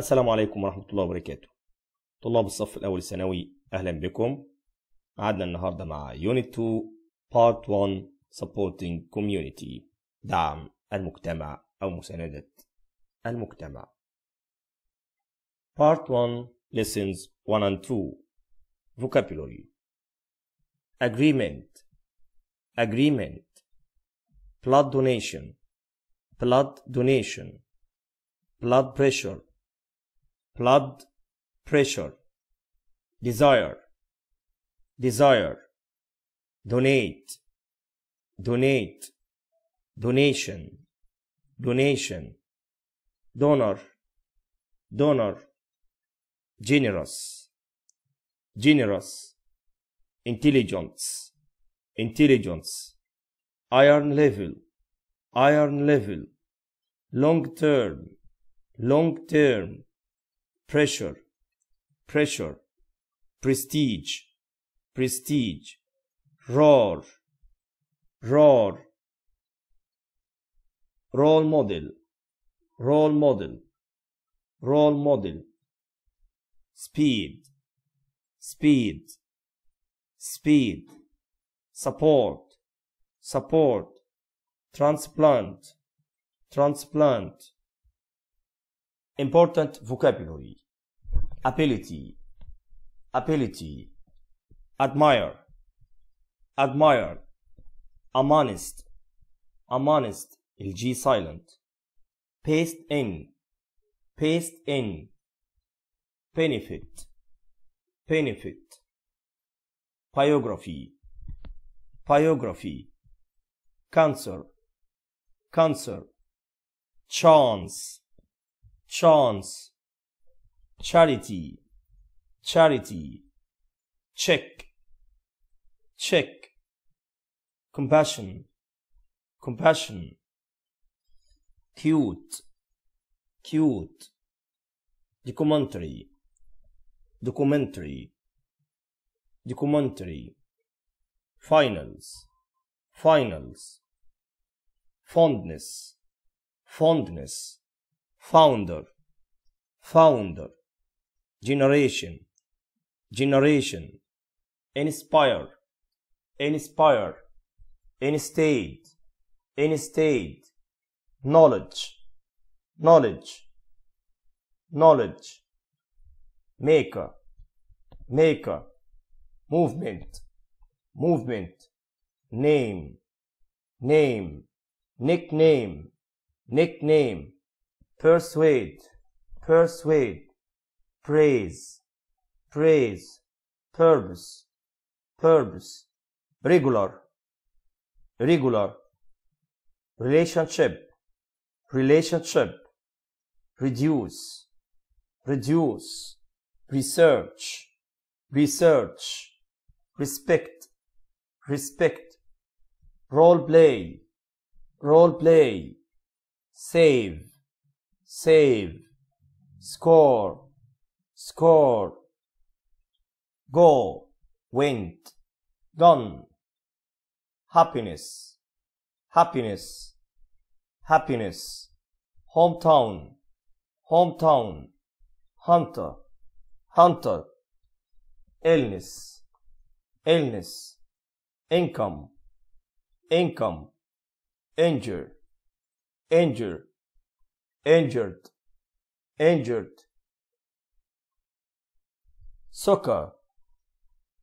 السلام عليكم ورحمة الله وبركاته طلاب الصف الأول الثانوي أهلا بكم قعدنا النهاردة مع Unit 2 Part 1 Supporting Community دعم المجتمع أو مساندة المجتمع Part 1 Lessons 1 and 2 Vocabulary Agreement Agreement Blood donation Blood donation Blood pressure blood pressure, desire, desire, donate, donate, donation, donation, donor, donor, generous, generous, intelligence, intelligence, iron level, iron level, long term, long term, pressure, pressure, prestige, prestige, roar, roar, role model, role model, role model, speed, speed, speed, support, support, transplant, transplant, Important vocabulary. Ability. Ability. Admire. Admire. amonest Amonist. الجي silent. Paste in. Paste in. Benefit. Benefit. Biography. Biography. Cancer. Cancer. Chance chance, charity, charity, check, check, compassion, compassion, cute, cute, documentary, documentary, documentary, finals, finals, fondness, fondness, founder founder generation generation inspire inspire instate instate knowledge knowledge knowledge maker maker movement movement name name nickname nickname persuade, persuade, praise, praise, purpose, purpose, regular, regular, relationship, relationship, reduce, reduce, research, research, respect, respect, role play, role play, save, save, score, score. go, went, done, happiness, happiness, happiness, hometown, hometown, hunter, hunter, illness, illness, income, income, injure, injure, injured, injured. Soccer,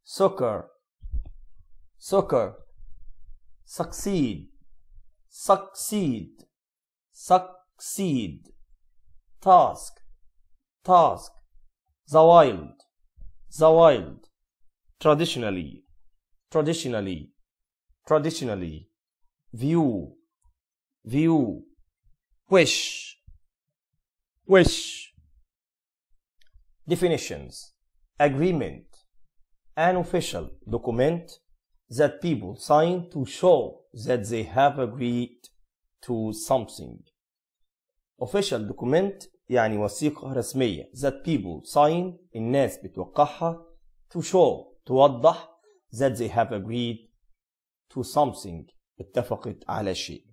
soccer, soccer. Succeed, succeed, succeed. Task, task. The wild, the wild. Traditionally, traditionally, traditionally. View, view. Wish, wish, definitions, agreement, an official document that people sign to show that they have agreed to something. Official document يعني وثيقة رسمية that people sign الناس بتوقعها to show توضح that they have agreed to something اتفقت على شيء.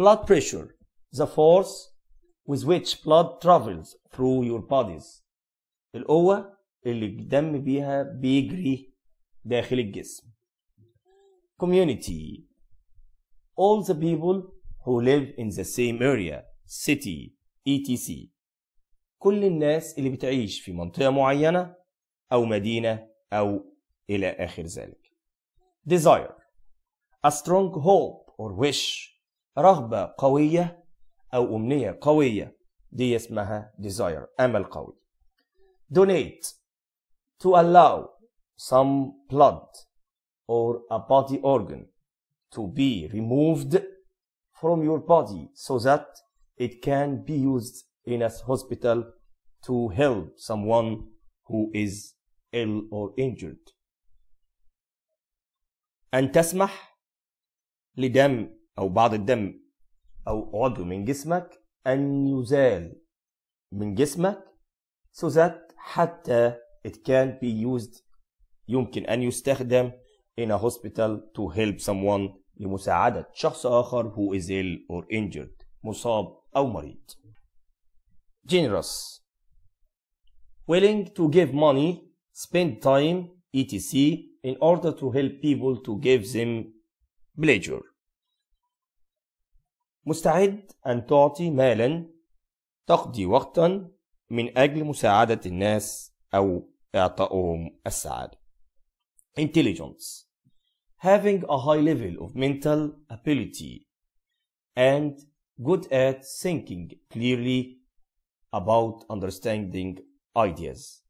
Blood pressure the force with which blood travels through your bodies القوة اللي الدم بيها بيجري داخل الجسم community all the people who live in the same area city etc كل الناس اللي بتعيش في منطقة معينة أو مدينة أو إلى آخر ذلك desire a strong hope or wish رغبة قوية أو أمنية قوية دي اسمها desire أمل قوي donate to allow some blood or a body organ to be removed from your body so that it can be used in a hospital to help someone who is ill or injured أن تسمح لدم أو بعض الدم أو عضو من جسمك أن يزال من جسمك so that حتى it can be used يمكن أن يستخدم in a hospital to help someone لمساعدة شخص آخر who is ill or injured مصاب أو مريض generous willing to give money spend time etc in order to help people to give them pleasure مستعد أن تعطي مالا تقضي وقتا من أجل مساعدة الناس أو إعطائهم السعادة. Intelligence Having a high level of mental ability and good at thinking clearly about understanding ideas.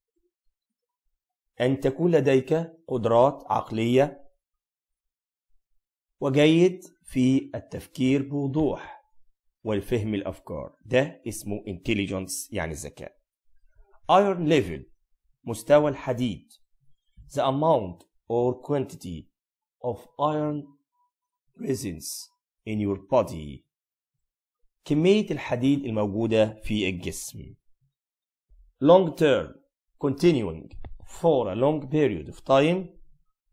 أن تكون لديك قدرات عقلية وجيد في التفكير بوضوح والفهم الأفكار ده اسمه intelligence يعني الذكاء iron level مستوى الحديد the amount or quantity of iron presence in your body كمية الحديد الموجودة في الجسم long term continuing for a long period of time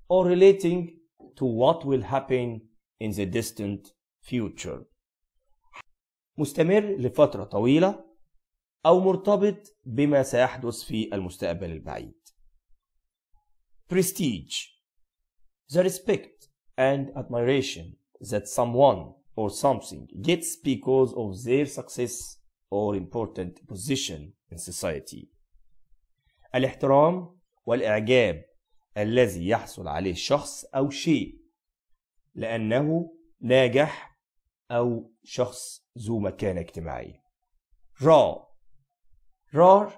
or relating to what will happen in the distant future مستمر لفترة طويلة أو مرتبط بما سيحدث في المستقبل البعيد prestige the respect and admiration that someone or something gets because of their success or important position in society الاحترام والإعجاب الذي يحصل عليه شخص أو شيء لأنه ناجح أو شخص ذو مكانة اجتماعية. roar roar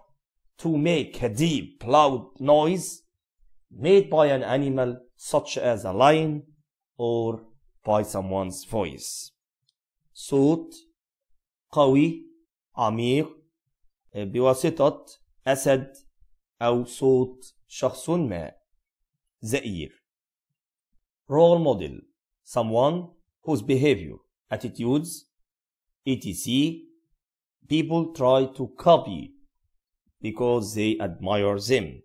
to make a deep loud noise made by an animal such as a lion or by someone's voice. صوت قوي عميق بواسطة أسد أو صوت شخص ما زئير. role model someone whose behavior, attitudes, etc. people try to copy because they admire them.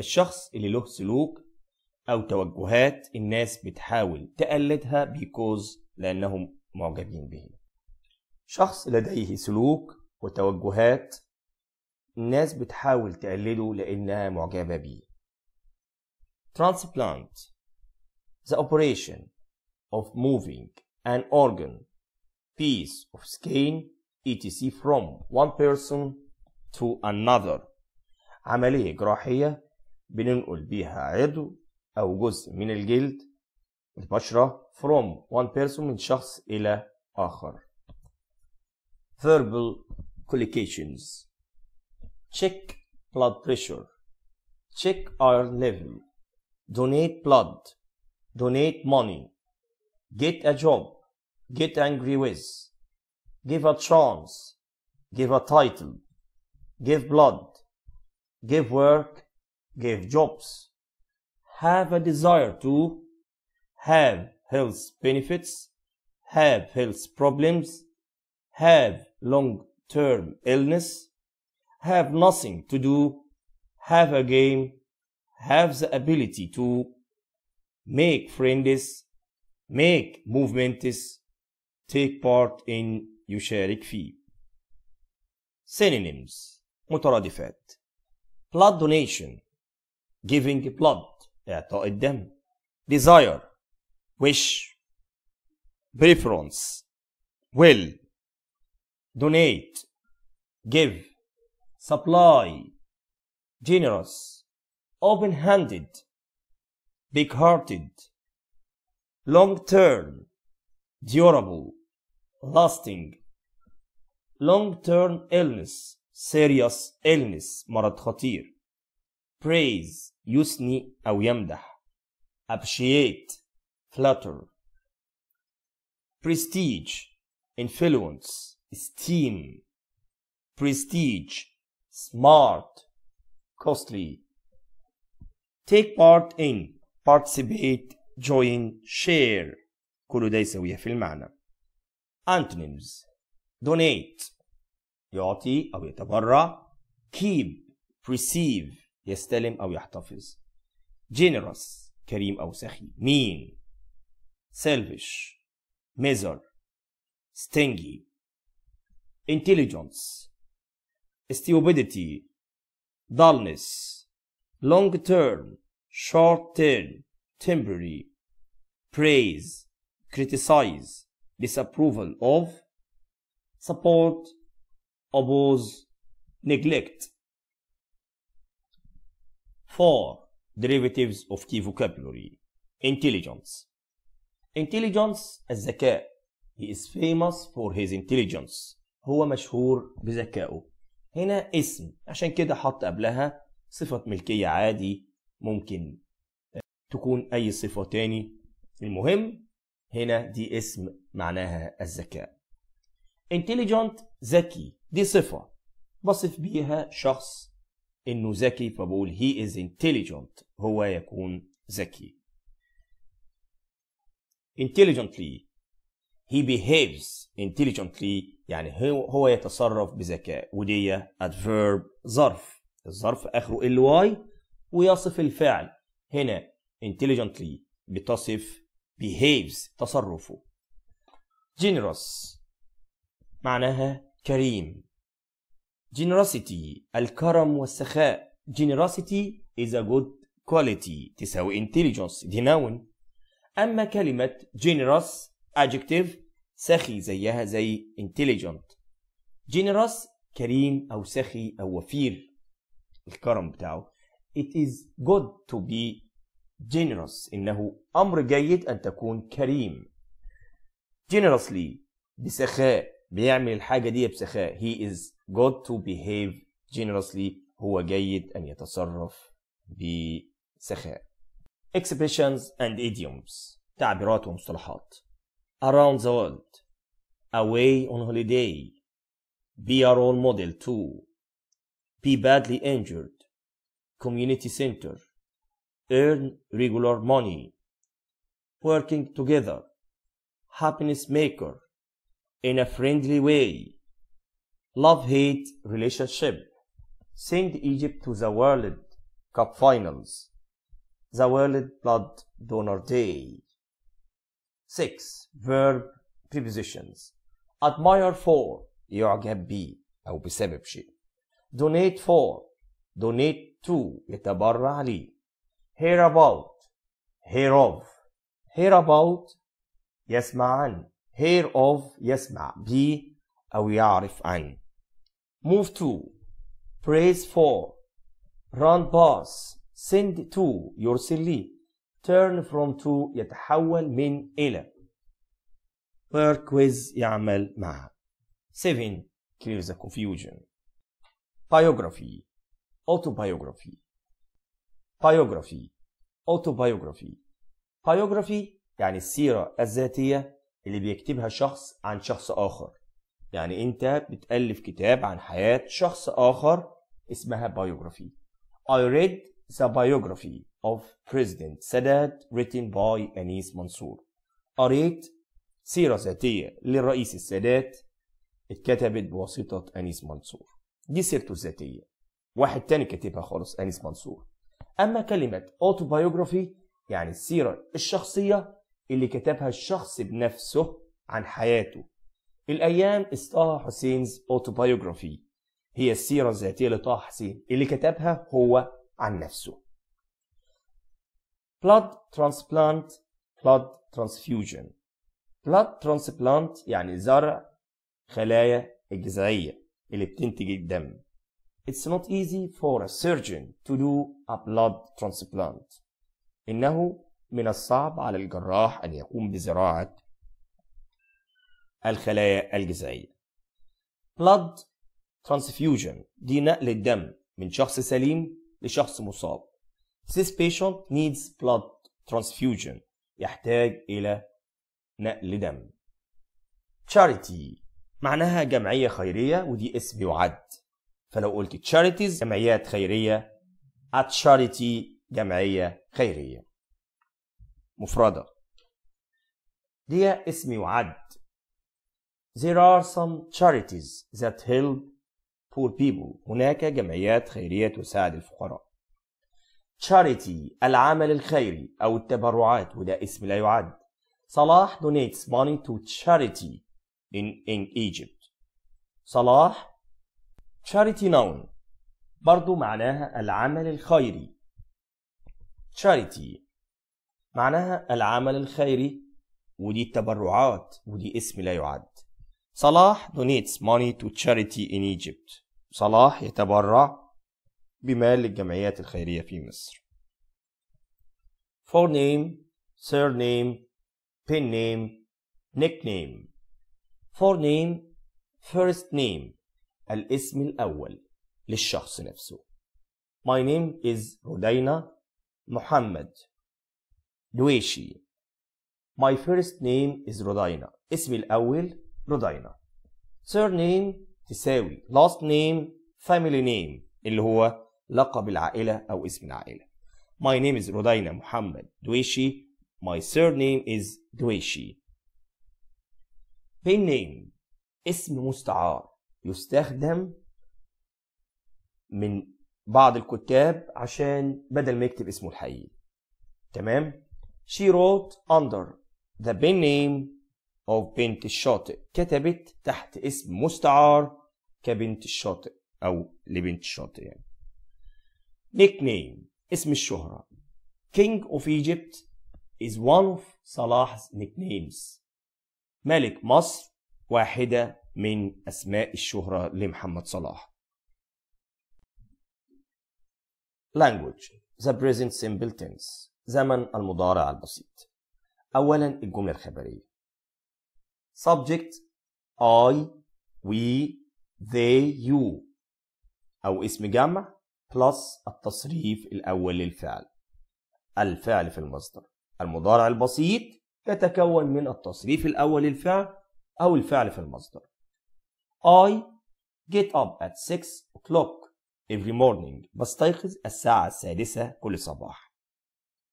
الشخص اللي له سلوك أو توجهات الناس بتحاول تقلدها because لأنهم معجبين به. شخص لديه سلوك وتوجهات الناس بتحاول تقلده لأنها معجبة بيه. transplant the operation of moving an organ, piece of skin, etc. from one person to another عملية جراحية بننقل بها عضو أو جزء من الجلد البشرة from one person من شخص إلى آخر verbal collocations check blood pressure check iron level donate blood donate money Get a job. Get angry with. Give a chance. Give a title. Give blood. Give work. Give jobs. Have a desire to. Have health benefits. Have health problems. Have long-term illness. Have nothing to do. Have a game. Have the ability to. Make friends make movements take part in يشارك فيه synonyms مترادفات blood donation giving blood إعطاء الدم desire wish preference will donate give supply generous open-handed big-hearted long term, durable, lasting, long term illness, serious illness, مرض خطير, praise, يثني أو يمدح, appreciate, flatter, prestige, influence, esteem, prestige, smart, costly, take part in, participate join share كل ده يساويها في المعنى antonyms donate يعطي أو يتبرع keep receive يستلم أو يحتفظ generous كريم أو سخي mean selfish miser stingy intelligence stupidity dullness long term short term temporary praise criticize disapproval of support oppose neglect four derivatives of key vocabulary intelligence intelligence الذكاء he is famous for his intelligence هو مشهور بذكائه هنا اسم عشان كده حط قبلها صفة ملكية عادي ممكن تكون أي صفة تاني المهم هنا دي اسم معناها الذكاء intelligent ذكي دي صفة بصف بيها شخص انه ذكي فبقول he is intelligent هو يكون ذكي intelligently he behaves intelligently يعني هو, هو يتصرف بذكاء ودي adverb ظرف الظرف اخره ال واي ويصف الفعل هنا intelligently بتصف behaves تصرفه generous معناها كريم generosity الكرم والسخاء generosity is a good quality تساوي intelligence دي noun أما كلمة generous adjective سخي زيها زي intelligent generous كريم أو سخي أو وفير الكرم بتاعه it is good to be generous إنه أمر جيد أن تكون كريم generously بسخاء بيعمل الحاجة دي بسخاء he is good to behave generously هو جيد أن يتصرف بسخاء expressions and idioms تعبيرات ومصطلحات around the world away on holiday be a role model to be badly injured community center earn regular money, working together, happiness maker, in a friendly way, love-hate relationship, send Egypt to the World Cup Finals, the World Blood Donor Day. 6. Verb prepositions admire for يعجب will أو بسبب شيء donate for donate to يتبرع ليه hereabout hereof hereabout يسمع عن hereof يسمع به أو يعرف عن move to praise for run past send to يرسل لي turn from to يتحول من إلى work with يعمل مع 7 clear the confusion biography autobiography اوتو بايوغرافي بايوغرافي يعني السيرة الذاتية اللي بيكتبها شخص عن شخص آخر يعني أنت بتألف كتاب عن حياة شخص آخر اسمها بايوغرافي I read the biography of President Sadat written by Anis Mansour قريت سيرة ذاتية للرئيس السادات اتكتبت بواسطة أنيس منصور دي سيرته الذاتية واحد تاني كاتبها خالص أنيس منصور أما كلمة autobiography يعني السيرة الشخصية اللي كتبها الشخص بنفسه عن حياته الأيام طه حسين's autobiography هي السيرة الذاتية لطه حسين اللي كتبها هو عن نفسه blood transplant blood transfusion blood transplant يعني زرع خلايا الجذعية اللي بتنتج الدم It's not easy for a surgeon to do a blood transplant. إنه من الصعب على الجراح أن يقوم بزراعة الخلايا الجذعية. Blood transfusion دي نقل الدم من شخص سليم لشخص مصاب. This patient needs blood transfusion يحتاج إلى نقل دم. Charity معناها جمعية خيرية ودي اسم يعد فلو قلت charities جمعيات خيرية at charity جمعية خيرية مفردة دي اسم يعد There are some charities that help poor people هناك جمعيات خيرية تساعد الفقراء charity العمل الخيري أو التبرعات وده اسم لا يعد صلاح donates money to charity in, in Egypt صلاح charity noun برضو معناها العمل الخيري charity معناها العمل الخيري ودي التبرعات ودي اسم لا يعد صلاح donates money to charity in Egypt صلاح يتبرع بمال للجمعيات الخيرية في مصر name surname pin name nickname name first name الاسم الأول للشخص نفسه My name is رودينا محمد دويشي My first name is رودينا اسمي الأول Rodina Surname تساوي Last name Family name اللي هو لقب العائلة أو اسم العائلة My name is رودينا محمد دويشي My surname is دويشي Pen name اسم مستعار يستخدم من بعض الكتاب عشان بدل ما يكتب اسمه الحقيقي تمام she wrote under the pen name of بنت الشاطئ كتبت تحت اسم مستعار كبنت الشاطئ او لبنت الشاطئ يعني نيك نيم اسم الشهرة king of Egypt is one of صلاح's nicknames ملك مصر واحدة من أسماء الشهرة لمحمد صلاح language the present simple tense زمن المضارع البسيط أولا الجملة الخبرية subject I we they you أو اسم جمع plus التصريف الأول للفعل الفعل في المصدر المضارع البسيط يتكون من التصريف الأول للفعل أو الفعل في المصدر I get up at 6 o'clock every morning بستيقظ الساعة السادسة كل صباح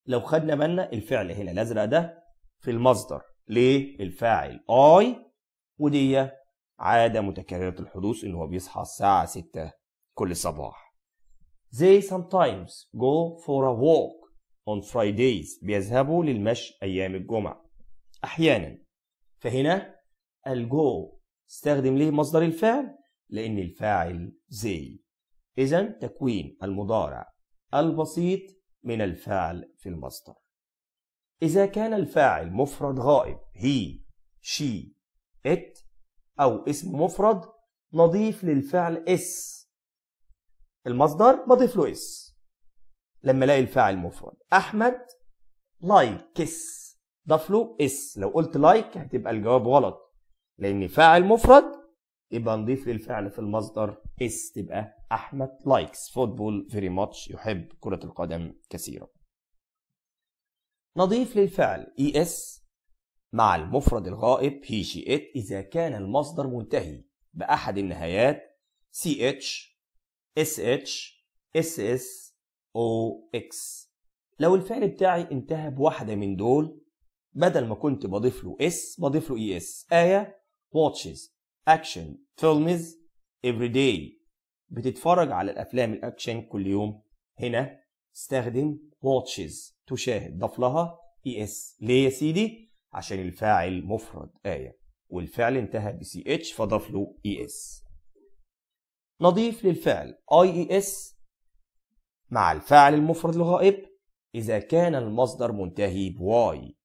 لو خدنا بالنا الفعل هنا الأزرق ده في المصدر ليه الفاعل I ودي عادة متكررة الحدوث إن هو بيصحى الساعة 6 كل صباح They sometimes go for a walk on Fridays بيذهبوا للمشي أيام الجمعة أحيانا فهنا الجو استخدم ليه مصدر الفعل لأن الفاعل زي إذا تكوين المضارع البسيط من الفعل في المصدر إذا كان الفاعل مفرد غائب هي شي ات أو اسم مفرد نضيف للفعل اس المصدر بضيف له اس لما الاقي الفاعل مفرد احمد لايكس ضاف له اس لو قلت لايك هتبقى الجواب غلط لان فاعل مفرد يبقى نضيف للفعل في المصدر اس تبقى احمد لايكس فوتبول فيري ماتش يحب كره القدم كثيرا نضيف للفعل اي e اس مع المفرد الغائب هي شي ات اذا كان المصدر منتهي باحد النهايات سي اتش اس اتش اس اس او اكس لو الفعل بتاعي انتهى بواحده من دول بدل ما كنت بضيف له اس بضيف له اي e اس ايه watches اكشن فيلمز every day بتتفرج على الافلام الاكشن كل يوم هنا استخدم watches تشاهد ضف لها اس e ليه يا سيدي عشان الفاعل مفرد ايه والفعل انتهى بسي اتش فضاف له اي e اس نضيف للفعل اي اي اس مع الفاعل المفرد الغائب اذا كان المصدر منتهي بواي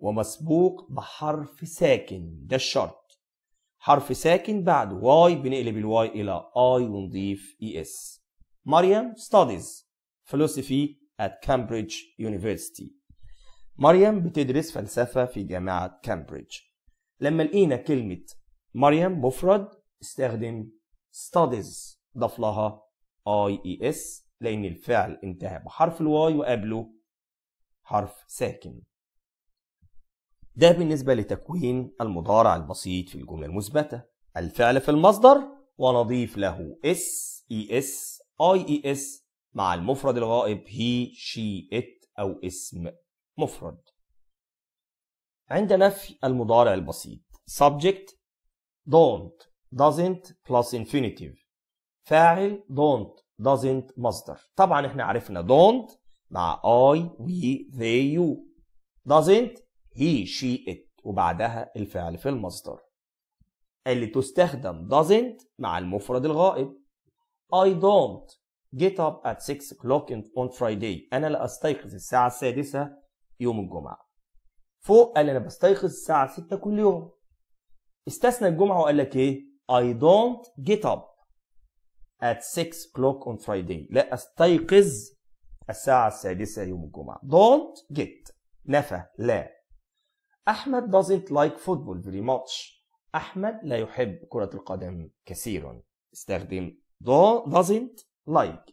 ومسبوق بحرف ساكن ده الشرط حرف ساكن بعد واي بنقلب الواي الى اي ونضيف اي e اس مريم studies philosophy at Cambridge University مريم بتدرس فلسفة في جامعة كامبريدج لما لقينا كلمة مريم مفرد استخدم studies ضاف لها اي اي e اس لان الفعل انتهى بحرف الواي وقبله حرف ساكن ده بالنسبة لتكوين المضارع البسيط في الجملة المثبتة الفعل في المصدر ونضيف له اس اي اس اي اي اس مع المفرد الغائب هي شي ات أو اسم مفرد عند نفي المضارع البسيط subject don't doesn't plus infinitive فاعل don't doesn't مصدر طبعا احنا عرفنا don't مع I we they you doesn't he she it وبعدها الفعل في المصدر اللي تستخدم doesn't مع المفرد الغائب I don't get up at 6 o'clock on Friday أنا لا أستيقظ الساعة السادسة يوم الجمعة فوق قال أنا بستيقظ الساعة 6 كل يوم استثنى الجمعة وقال لك إيه I don't get up at 6 o'clock on Friday لا أستيقظ الساعة السادسة يوم الجمعة don't get نفى لا أحمد doesn't like football very much أحمد لا يحب كرة القدم كثيرا استخدم do doesn't like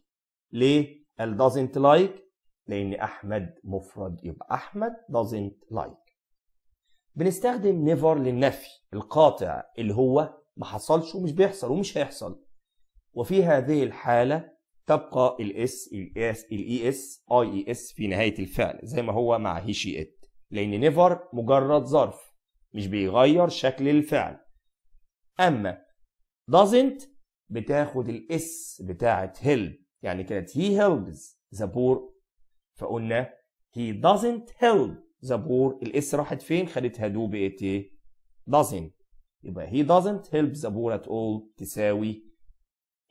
ليه ال doesn't like لأن أحمد مفرد يبقى أحمد doesn't like بنستخدم never للنفي القاطع اللي هو ما حصلش ومش بيحصل ومش هيحصل وفي هذه الحالة تبقى الاس الاس الاي اس e اي اس e في نهاية الفعل زي ما هو مع هي شي ات لأن نيفر مجرد ظرف مش بيغير شكل الفعل أما doesn't بتاخد الاس بتاعت help يعني كانت he helps the poor فقلنا he doesn't help the poor الاس راحت فين خدتها دو بقت ايه doesn't يبقى he doesn't help the poor at all تساوي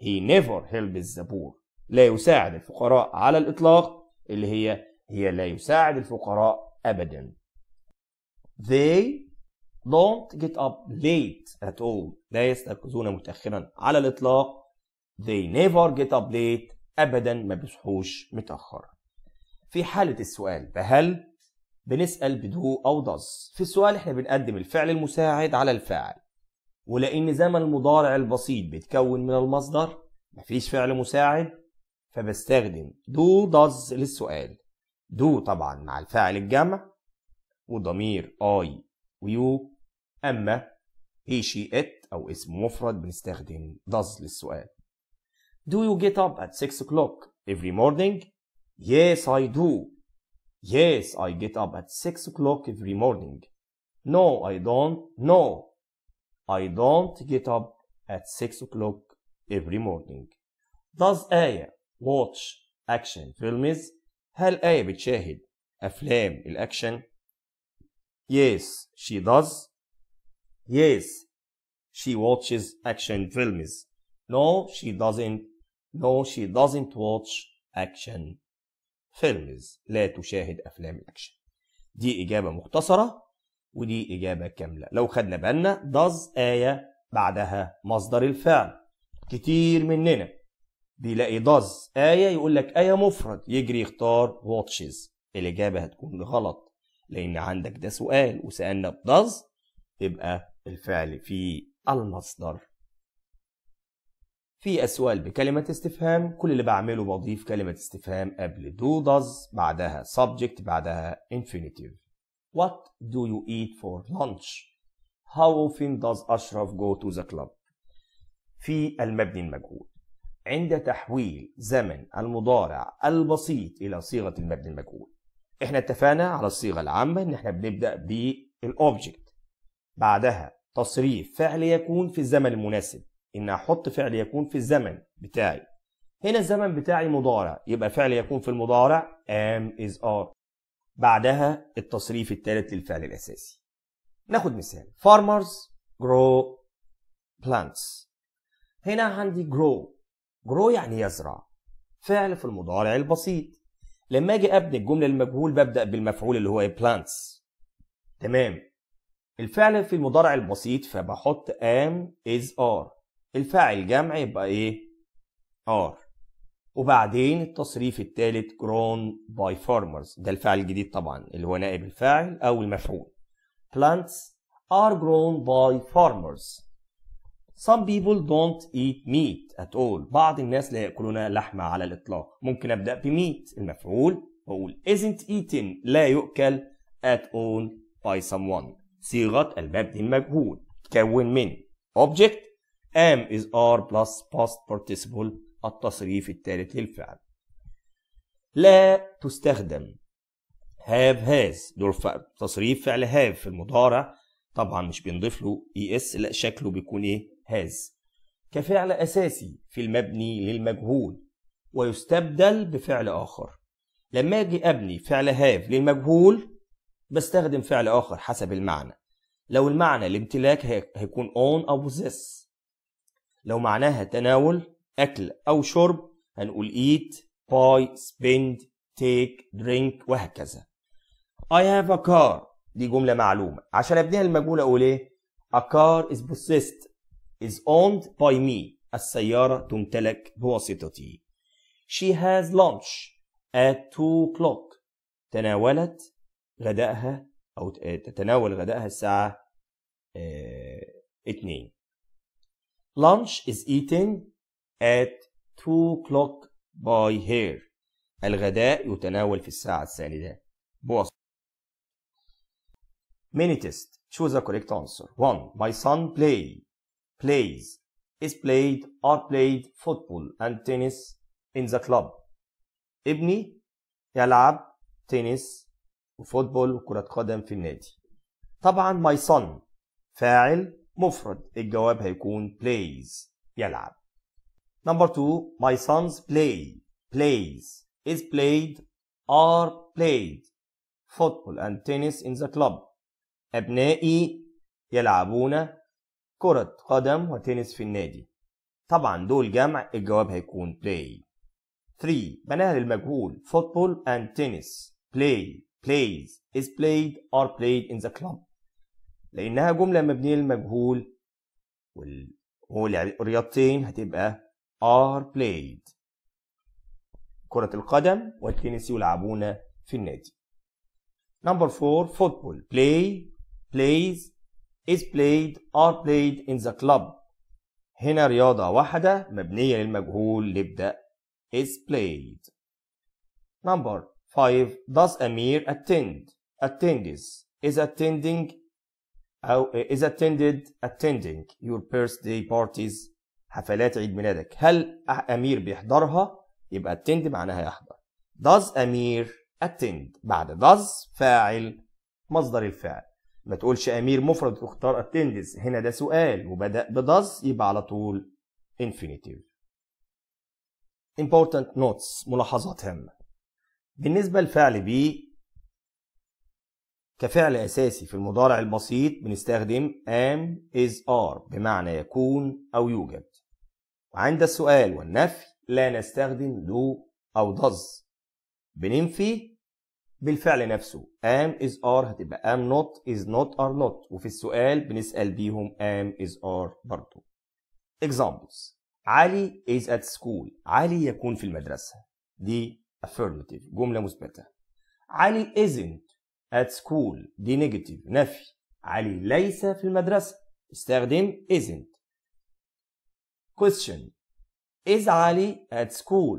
he never helps the poor لا يساعد الفقراء على الإطلاق اللي هي هي لا يساعد الفقراء أبدا they don't get up late at all لا يستيقظون متأخرا على الإطلاق they never get up late أبدا ما بيصحوش متأخر في حالة السؤال فهل بنسأل بدو أو داز في السؤال احنا بنقدم الفعل المساعد على الفاعل ولأن زمن المضارع البسيط بيتكون من المصدر مفيش فعل مساعد فبستخدم دو does للسؤال دو طبعا مع الفاعل الجمع وضمير اي ويو اما هي شي ات او اسم مفرد بنستخدم does للسؤال Do you get up at 6 o'clock every morning? Yes, I do. Yes, I get up at 6 o'clock every morning. No, I don't. No, I don't get up at 6 o'clock every morning. Does Aya watch action films? هل آية بتشاهد أفلام الأكشن؟ Yes, she does. Yes, she watches action films. No, she doesn't. No, she doesn't watch action films. لا تشاهد أفلام الأكشن. دي إجابة مختصرة ودي إجابة كاملة. لو خدنا بالنا does آية بعدها مصدر الفعل. كتير مننا بيلاقي داز آية يقول لك آية مفرد يجري يختار واتشز الإجابة هتكون غلط لأن عندك ده سؤال وسألنا بداز يبقى الفعل في المصدر في أسؤال بكلمة استفهام كل اللي بعمله بضيف كلمة استفهام قبل do داز بعدها subject بعدها infinitive What do you eat for lunch? How often does أشرف go to the club? في المبني المجهول عند تحويل زمن المضارع البسيط إلى صيغة المبني المجهول احنا اتفقنا على الصيغة العامة ان احنا بنبدأ بالأوبجكت بعدها تصريف فعل يكون في الزمن المناسب ان احط فعل يكون في الزمن بتاعي هنا الزمن بتاعي مضارع يبقى فعل يكون في المضارع am is are بعدها التصريف الثالث للفعل الأساسي ناخد مثال farmers grow plants هنا عندي grow جرو يعني يزرع فعل في المضارع البسيط لما اجي ابني الجمله المجهول ببدا بالمفعول اللي هو إيه؟ plants تمام الفعل في المضارع البسيط فبحط am is are الفاعل جمع يبقى ايه are وبعدين التصريف الثالث grown by farmers ده الفعل الجديد طبعا اللي هو نائب الفاعل او المفعول plants are grown by farmers Some people don't eat meat at all. بعض الناس لا يأكلون لحمة على الإطلاق. ممكن أبدأ بميت المفعول وأقول isn't eaten لا يؤكل at all by someone. صيغة المبني المجهول تكون من object am is are plus past participle التصريف الثالث للفعل. لا تستخدم have has دول تصريف فعل have في المضارع طبعا مش بينضيف له اس e لا شكله بيكون ايه has كفعل أساسي في المبني للمجهول ويستبدل بفعل آخر لما أجي أبني فعل have للمجهول بستخدم فعل آخر حسب المعنى لو المعنى الامتلاك هيكون on أو possess لو معناها تناول أكل أو شرب هنقول eat, buy, spend, take, drink وهكذا I have a car دي جملة معلومة عشان أبنيها المجهول أقول إيه؟ A car is possessed is owned by me السيارة تمتلك بواسطتي She has lunch at 2 o'clock تناولت غداءها أو تتناول غداءها الساعة 2 Lunch is eaten at 2 o'clock by her الغداء يتناول في الساعة السادسة بواسطة Many test. Choose the correct answer. 1. My son play plays, is played or played football and tennis in the club. ابني يلعب تنس وفوتبول وكرة قدم في النادي. طبعا my son فاعل مفرد الجواب هيكون plays يلعب. Number two, my sons play, plays, is played or played football and tennis in the club. أبنائي يلعبون كرة قدم وتنس في النادي طبعا دول جمع الجواب هيكون play 3 بناها للمجهول football and tennis play plays is played or played in the club لأنها جملة مبنية للمجهول والرياضتين هتبقى are played كرة القدم والتنس يلعبون في النادي Number 4 football play plays is played are played in the club هنا رياضة واحدة مبنية للمجهول نبدأ is played number 5 does Amir attend attend is attending أو is attended attending your birthday parties حفلات عيد ميلادك هل أمير بيحضرها يبقى attend معناها يحضر does أمير attend بعد does فاعل مصدر الفعل ما تقولش امير مفرد اختار اتندز هنا ده سؤال وبدا بدز يبقى على طول infinitive important notes ملاحظات هامه بالنسبه لفعل بي كفعل اساسي في المضارع البسيط بنستخدم am is are بمعنى يكون او يوجد وعند السؤال والنفي لا نستخدم do او does بننفي بالفعل نفسه am is are هتبقى am not is not are not وفي السؤال بنسأل بيهم am is are برضو examples علي is at school علي يكون في المدرسة دي affirmative جملة مثبتة علي isn't at school دي negative نفي علي ليس في المدرسة استخدم isn't question is علي at school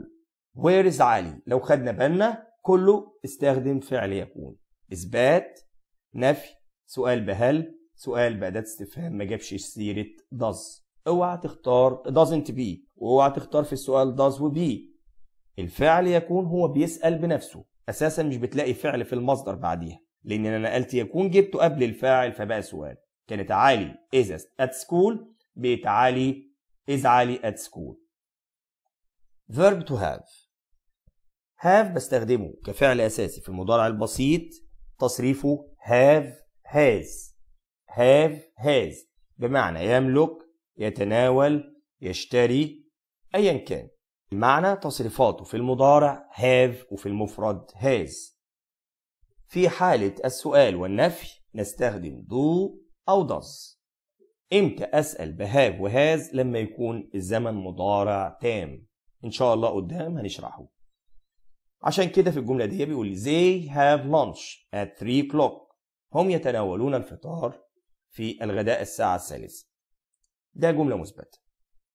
where is علي لو خدنا بالنا كله استخدم فعل يكون إثبات نفي سؤال بهل سؤال بأداة استفهام ما جابش سيرة does اوعى تختار doesn't be واوعى تختار في السؤال does و الفعل يكون هو بيسأل بنفسه أساسا مش بتلاقي فعل في المصدر بعديها لأن أنا نقلت يكون جبته قبل الفاعل فبقى سؤال كانت عالي is at school بيتعالي إذا is علي at school verb to have هاف بستخدمه كفعل أساسي في المضارع البسيط تصريفه هاف هاز هاف هاز بمعنى يملك يتناول يشتري أيا كان المعنى تصريفاته في المضارع هاف وفي المفرد هاز في حالة السؤال والنفي نستخدم دو أو دز إمتى أسأل بهاف وهاز لما يكون الزمن مضارع تام إن شاء الله قدام هنشرحه عشان كده في الجملة دي بيقول لي they have lunch at 3 o'clock هم يتناولون الفطار في الغداء الساعة الثالثة ده جملة مثبتة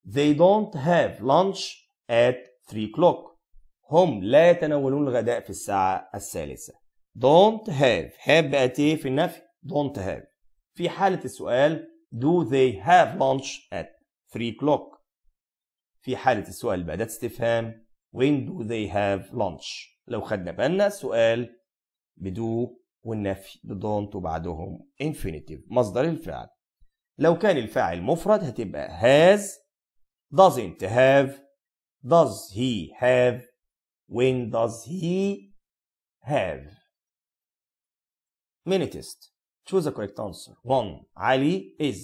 they don't have lunch at 3 o'clock هم لا يتناولون الغداء في الساعة الثالثة don't have have بقت ايه في النفي don't have في حالة السؤال do they have lunch at 3 o'clock في حالة السؤال بأداة استفهام when do they have lunch لو خدنا بالنا السؤال بدو والنفي بدونت وبعدهم infinitive مصدر الفعل لو كان الفاعل مفرد هتبقى has doesn't have does he have when does he have minutist choose the correct answer 1 Ali is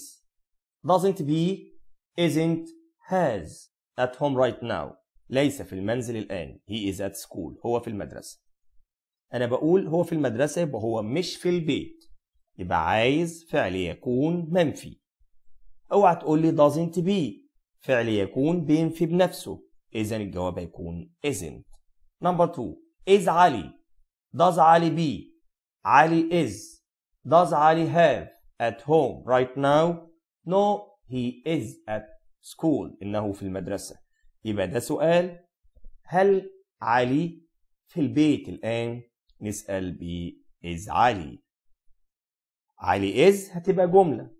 doesn't be isn't has at home right now ليس في المنزل الآن he is at school هو في المدرسة أنا بقول هو في المدرسة يبقى هو مش في البيت يبقى عايز فعل يكون منفي اوعى تقول لي doesn't be فعل يكون بينفي بنفسه إذا الجواب هيكون isn't نمبر 2 is علي does علي be علي is does علي have at home right now no he is at school إنه في المدرسة يبقى ده سؤال هل علي في البيت الآن نسأل بـ is علي علي is هتبقى جملة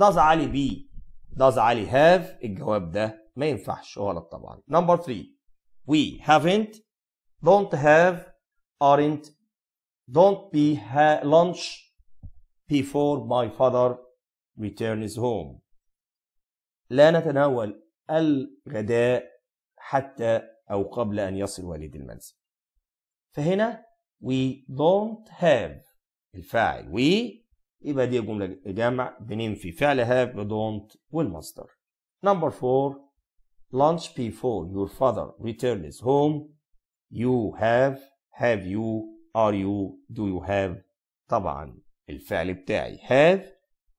does علي be does علي have الجواب ده ما ينفعش غلط طبعا نمبر 3 we haven't don't have aren't don't be ha lunch before my father returns home لا نتناول الغداء حتى أو قبل أن يصل والد المنزل فهنا we don't have الفاعل we يبقى دي جملة جمع بننفي فعل have don't والمصدر number four lunch before your father returns home you have have you are you do you have طبعا الفعل بتاعي have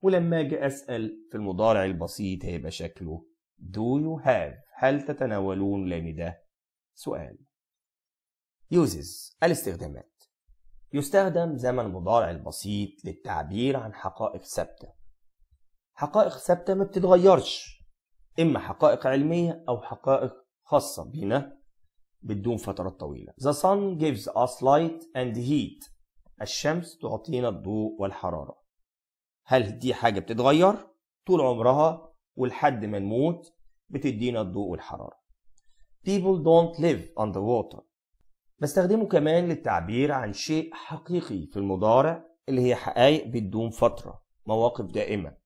ولما اجي اسال في المضارع البسيط هيبقى شكله Do you have هل تتناولون لامدة سؤال uses الاستخدامات يستخدم زمن مضارع البسيط للتعبير عن حقائق ثابتة حقائق ثابتة ما بتتغيرش إما حقائق علمية أو حقائق خاصة بنا بدون فترات طويلة The sun gives us light and heat الشمس تعطينا الضوء والحرارة هل دي حاجة بتتغير؟ طول عمرها ولحد ما نموت بتدينا الضوء والحرارة people don't live underwater بستخدمه كمان للتعبير عن شيء حقيقي في المضارع اللي هي حقائق بتدوم فترة مواقف دائمة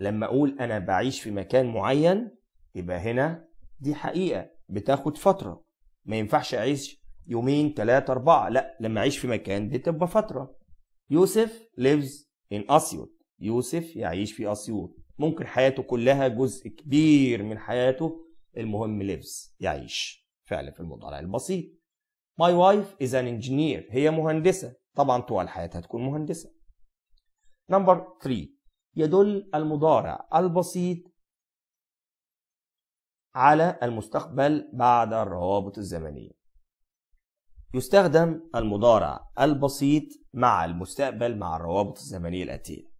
لما أقول أنا بعيش في مكان معين يبقى هنا دي حقيقة بتاخد فترة ما ينفعش أعيش يومين تلاتة أربعة لأ لما أعيش في مكان بتبقى فترة يوسف lives in أسيوط يوسف يعيش في أسيوط ممكن حياته كلها جزء كبير من حياته المهم ليفز يعيش فعلا في المضارع البسيط ماي وايف از ان انجينير هي مهندسه طبعا طوال حياتها تكون مهندسه نمبر 3 يدل المضارع البسيط على المستقبل بعد الروابط الزمنيه يستخدم المضارع البسيط مع المستقبل مع الروابط الزمنيه الاتيه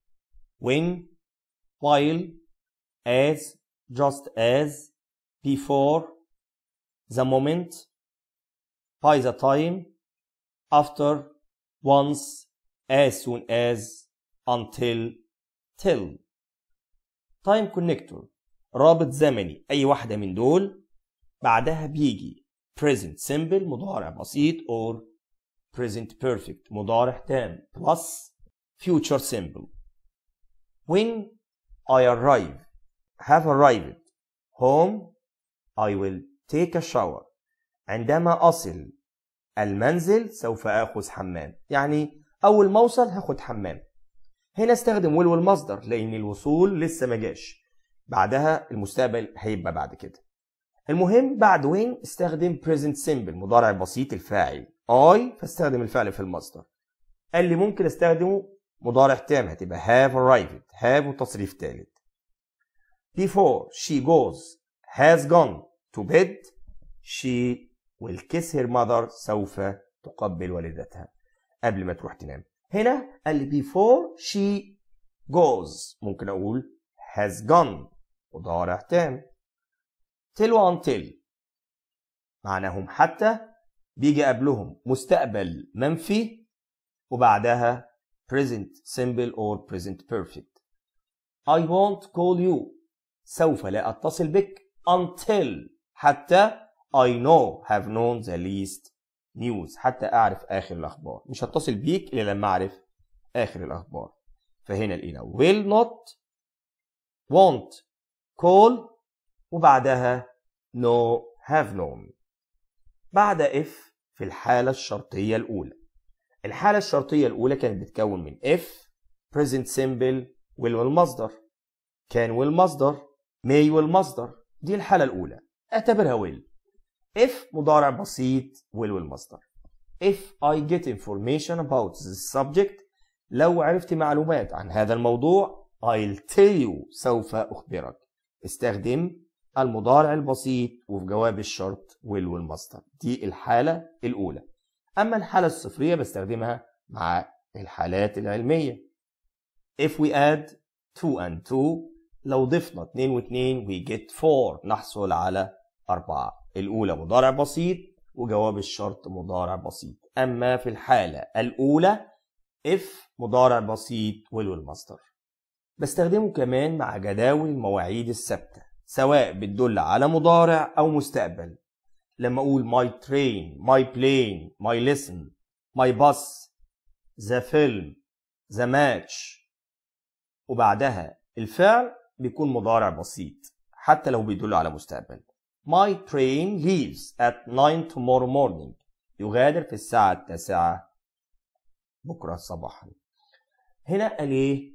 when while, as, just as, before, the moment, by the time, after, once, as soon as, until, till. time connector رابط زمني أي واحدة من دول بعدها بيجي present simple مضارع بسيط or present perfect مضارع تام plus future simple when I arrive have arrived home I will take a shower عندما أصل المنزل سوف آخذ حمام يعني أول ما أوصل هاخد حمام هنا استخدم will والمصدر لأن الوصول لسه ما جاش بعدها المستقبل هيبقى بعد كده المهم بعد وين استخدم present simple مضارع بسيط الفاعل I فاستخدم الفعل في المصدر قال لي ممكن استخدمه مضارع تام هتبقى have arrived have وتصريف تالت before she goes has gone to bed she will kiss her mother سوف تقبل والدتها قبل ما تروح تنام هنا قال لي before she goes ممكن اقول has gone مضارع تام till وانتل معناهم حتى بيجي قبلهم مستقبل منفي وبعدها present simple or present perfect I won't call you سوف لا أتصل بك until حتى I know have known the least news حتى أعرف آخر الأخبار مش هتصل بيك إلا لما أعرف آخر الأخبار فهنا لقينا will not won't call وبعدها no have known بعد if في الحالة الشرطية الأولى الحالة الشرطية الأولى كانت بتتكون من if present simple will والمصدر كان والمصدر may والمصدر دي الحالة الأولى اعتبرها will if مضارع بسيط will والمصدر if I get information about this subject لو عرفت معلومات عن هذا الموضوع I'll tell you سوف أخبرك استخدم المضارع البسيط وفي جواب الشرط will والمصدر دي الحالة الأولى أما الحالة الصفرية بستخدمها مع الحالات العلمية if we add 2 and 2 لو ضفنا 2 و 2 we get 4 نحصل على 4 الأولى مضارع بسيط وجواب الشرط مضارع بسيط أما في الحالة الأولى if مضارع بسيط ولو المصدر بستخدمه كمان مع جداول المواعيد الثابتة سواء بتدل على مضارع أو مستقبل لما اقول ماي ترين ماي بلين ماي ليسن ماي bus ذا فيلم ذا ماتش وبعدها الفعل بيكون مضارع بسيط حتى لو بيدل على مستقبل My train leaves at 9 tomorrow morning يغادر في الساعة التاسعة بكرة صباحا هنا قال ايه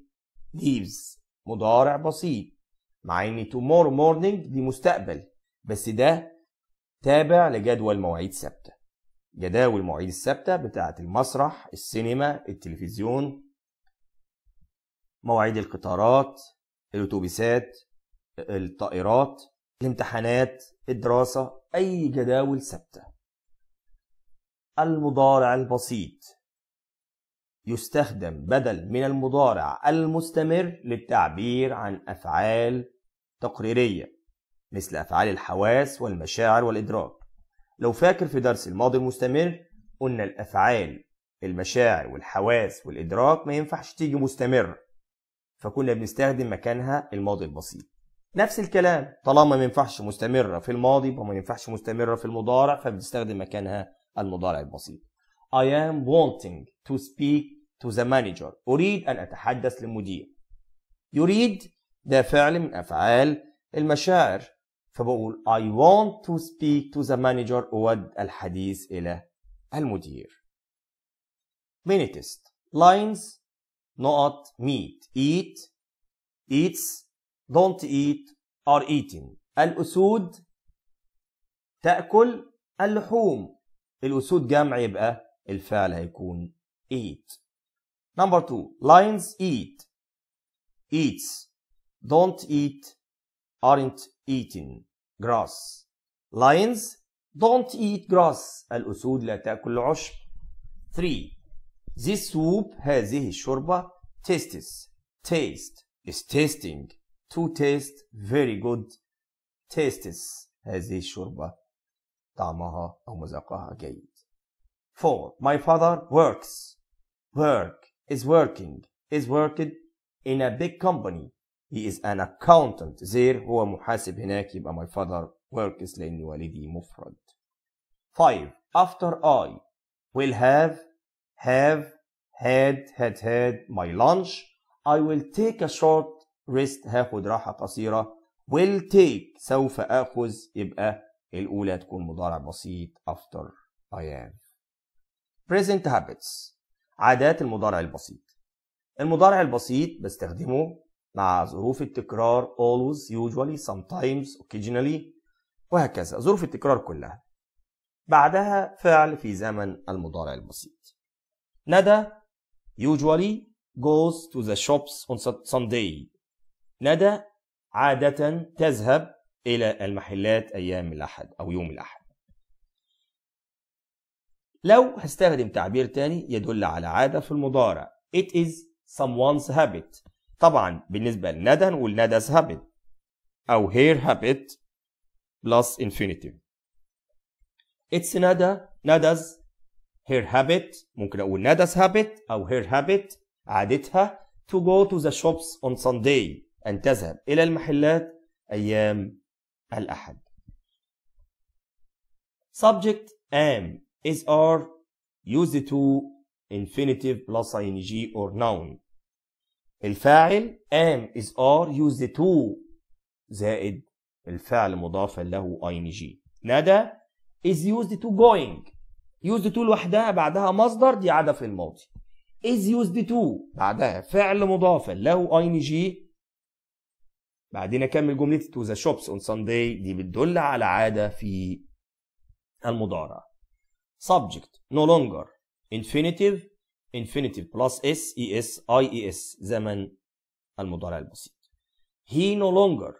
leaves مضارع بسيط مع ان tomorrow morning دي مستقبل بس ده تابع لجدول مواعيد ثابته جداول مواعيد الثابته بتاعه المسرح السينما التلفزيون مواعيد القطارات الاتوبيسات الطائرات الامتحانات الدراسه اي جداول ثابته المضارع البسيط يستخدم بدل من المضارع المستمر للتعبير عن افعال تقريريه مثل أفعال الحواس والمشاعر والإدراك لو فاكر في درس الماضي المستمر قلنا الأفعال المشاعر والحواس والإدراك ما ينفعش تيجي مستمرة فكنا بنستخدم مكانها الماضي البسيط نفس الكلام طالما ما ينفعش مستمرة في الماضي وما ينفعش مستمرة في المضارع فبنستخدم مكانها المضارع البسيط I am wanting to speak to the manager أريد أن أتحدث للمدير يريد ده فعل من أفعال المشاعر فبقول I want to speak to the manager أود الحديث إلى المدير minutest lines not meet eat eats don't eat are eating الأسود تأكل اللحوم الأسود جمع يبقى الفعل هيكون eat number two lions eat eats don't eat aren't Eating grass. Lions don't eat grass. الأسود لا تأكل عشب. 3. This soup هذه الشوربة tastes taste is tasting to taste very good tastes هذه الشوربة طعمها أو مذاقها جيد 4. My father works work is working is worked in a big company He is an accountant. There هو محاسب هناك يبقى my father works لأن والدي مفرد. 5. After I will have have had had had my lunch I will take a short rest هاخد راحة قصيرة will take سوف آخذ يبقى الأولى تكون مضارع بسيط after I am present habits عادات المضارع البسيط المضارع البسيط بستخدمه مع ظروف التكرار always usually sometimes occasionally وهكذا ظروف التكرار كلها بعدها فعل في زمن المضارع البسيط ندى usually goes to the shops on Sunday ندى عادة تذهب إلى المحلات أيام الأحد أو يوم الأحد لو هستخدم تعبير تاني يدل على عادة في المضارع it is someone's habit طبعا بالنسبة لنادا نقول نادا's habit أو her habit plus infinitive it's نادا نادا's her habit ممكن أقول نادا's habit أو her habit عادتها to go to the shops on Sunday أن تذهب إلى المحلات أيام الأحد subject am is are used to infinitive plus ing or noun الفاعل am is are used to زائد الفعل مضافا له ing ندى is used to going used to لوحدها بعدها مصدر دي عادة في الماضي is used to بعدها فعل مضافا له ing بعدين اكمل جمله to the shops on Sunday دي بتدل على عاده في المضارع subject no longer infinitive انفينيتي بلس اس اي اس اي اي اس زمن المضارع البسيط he no longer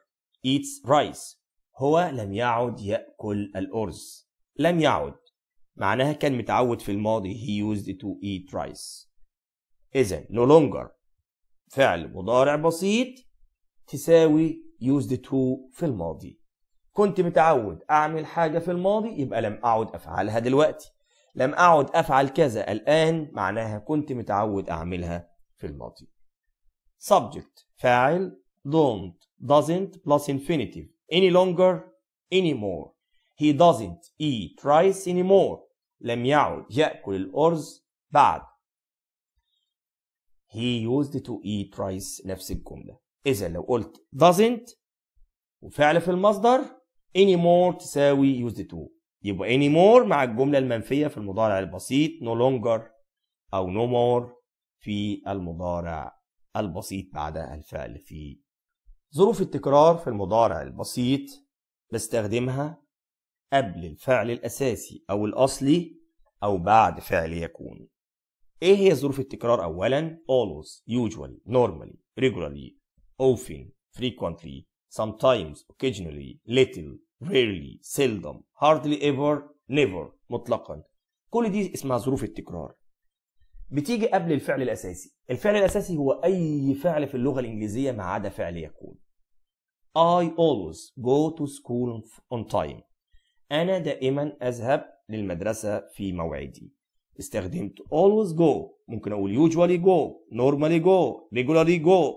eats rice هو لم يعد يأكل الأرز لم يعد معناها كان متعود في الماضي he used to eat rice إذا no longer فعل مضارع بسيط تساوي used to في الماضي كنت متعود أعمل حاجة في الماضي يبقى لم أعد أفعلها دلوقتي لم أعد أفعل كذا الآن معناها كنت متعود أعملها في الماضي subject فاعل don't doesn't plus infinitive any longer anymore he doesn't eat rice anymore لم يعد يأكل الأرز بعد he used to eat rice نفس الجملة إذا لو قلت doesn't وفعل في المصدر anymore تساوي used to يبقى any more مع الجملة المنفية في المضارع البسيط no longer أو no more في المضارع البسيط بعد الفعل في ظروف التكرار في المضارع البسيط بستخدمها قبل الفعل الأساسي أو الأصلي أو بعد فعل يكون إيه هي ظروف التكرار أولا always usually normally regularly often frequently sometimes occasionally little rarely seldom hardly ever never مطلقا كل دي اسمها ظروف التكرار بتيجي قبل الفعل الأساسي الفعل الأساسي هو أي فعل في اللغة الإنجليزية ما عدا فعل يكون I always go to school on time أنا دائما أذهب للمدرسة في موعدي استخدمت always go ممكن أقول usually go normally go regularly go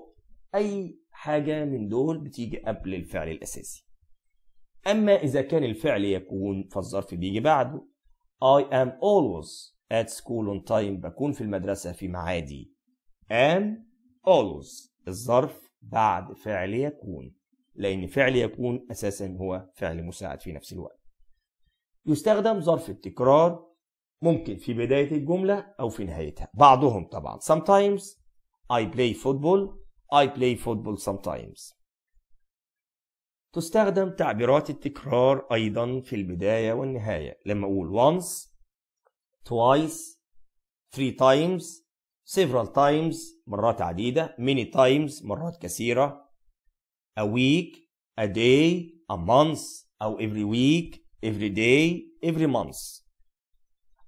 أي حاجة من دول بتيجي قبل الفعل الأساسي أما إذا كان الفعل يكون فالظرف بيجي بعده I am always at school on time بكون في المدرسة في معادي am always الظرف بعد فعل يكون لأن فعل يكون أساسا هو فعل مساعد في نفس الوقت يستخدم ظرف التكرار ممكن في بداية الجملة أو في نهايتها بعضهم طبعا sometimes I play football I play football sometimes تستخدم تعبيرات التكرار أيضا في البداية والنهاية لما أقول once twice three times several times مرات عديدة many times مرات كثيرة a week a day a month أو every week every day every month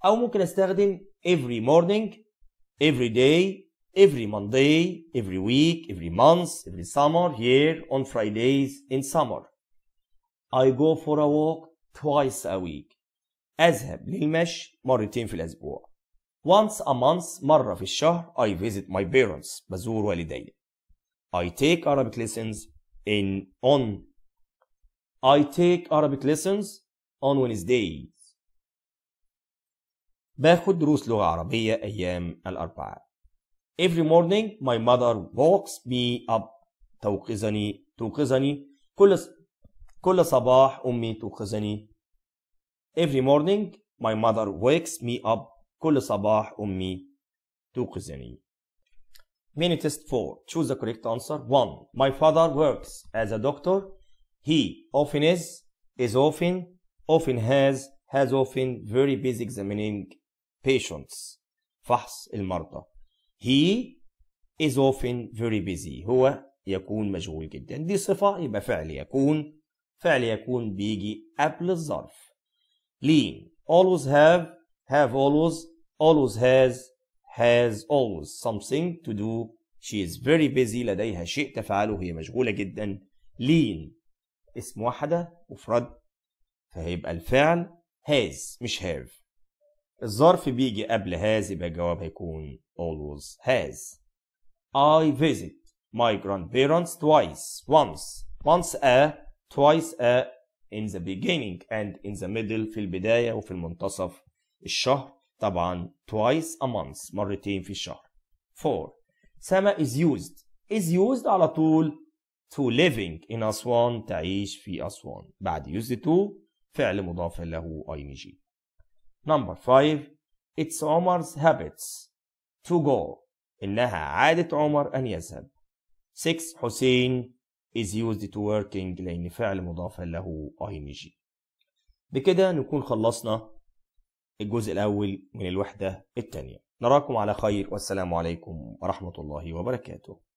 أو ممكن أستخدم every morning every day every Monday, every week, every month, every summer, here on Fridays in summer. I go for a walk twice a week. أذهب للمشي مرتين في الأسبوع. Once a month مرة في الشهر I visit my parents بزور والدي. I take Arabic lessons in on I take Arabic lessons on Wednesdays. باخد دروس لغة عربية أيام الأربعاء. Every morning my mother wakes me up توقظني توقظني كل كل صباح أمي توقظني Every morning my mother wakes me up كل صباح أمي توقظني Mini test 4 choose the correct answer 1 my father works as a doctor he often is is often often has has often very busy examining patients فحص المرضى he is often very busy هو يكون مشغول جدا دي صفة يبقى فعل يكون فعل يكون بيجي قبل الظرف lean always have have always always has has always something to do she is very busy لديها شيء تفعله هي مشغولة جدا lean اسم واحدة مفرد فهيبقى الفعل has مش have الظرف بيجي قبل has يبقى الجواب هيكون always has. I visit my grandparents twice, once, once a, twice a in the beginning and in the middle في البداية وفي المنتصف الشهر طبعا twice a month مرتين في الشهر 4 سما is used is used على طول to living in Aswan. تعيش في Aswan. بعد used to فعل مضاف له ing number 5 it's Omar's habits to go إنها عادة عمر أن يذهب 6 حسين is used to working لأن فعل مضاف له ing بكده نكون خلصنا الجزء الأول من الوحدة الثانية نراكم على خير والسلام عليكم ورحمة الله وبركاته